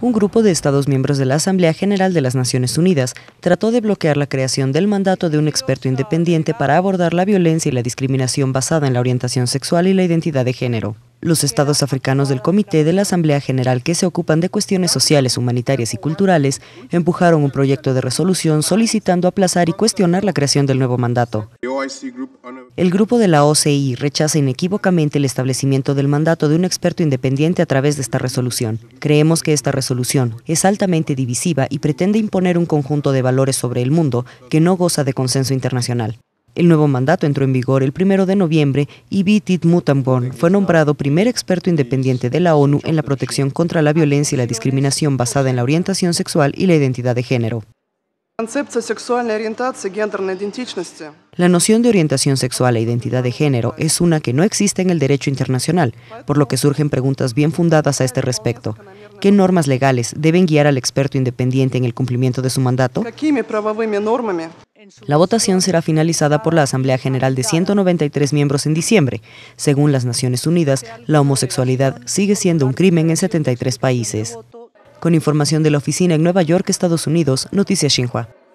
un grupo de Estados miembros de la Asamblea General de las Naciones Unidas trató de bloquear la creación del mandato de un experto independiente para abordar la violencia y la discriminación basada en la orientación sexual y la identidad de género. Los estados africanos del Comité de la Asamblea General que se ocupan de cuestiones sociales, humanitarias y culturales empujaron un proyecto de resolución solicitando aplazar y cuestionar la creación del nuevo mandato. El grupo de la OCI rechaza inequívocamente el establecimiento del mandato de un experto independiente a través de esta resolución. Creemos que esta resolución es altamente divisiva y pretende imponer un conjunto de valores sobre el mundo que no goza de consenso internacional. El nuevo mandato entró en vigor el 1 de noviembre y Bitit Mutamborn fue nombrado primer experto independiente de la ONU en la protección contra la violencia y la discriminación basada en la orientación sexual y la identidad de género. La noción de orientación sexual e identidad de género es una que no existe en el derecho internacional, por lo que surgen preguntas bien fundadas a este respecto. ¿Qué normas legales deben guiar al experto independiente en el cumplimiento de su mandato? La votación será finalizada por la Asamblea General de 193 miembros en diciembre. Según las Naciones Unidas, la homosexualidad sigue siendo un crimen en 73 países. Con información de la oficina en Nueva York, Estados Unidos, Noticias Xinhua.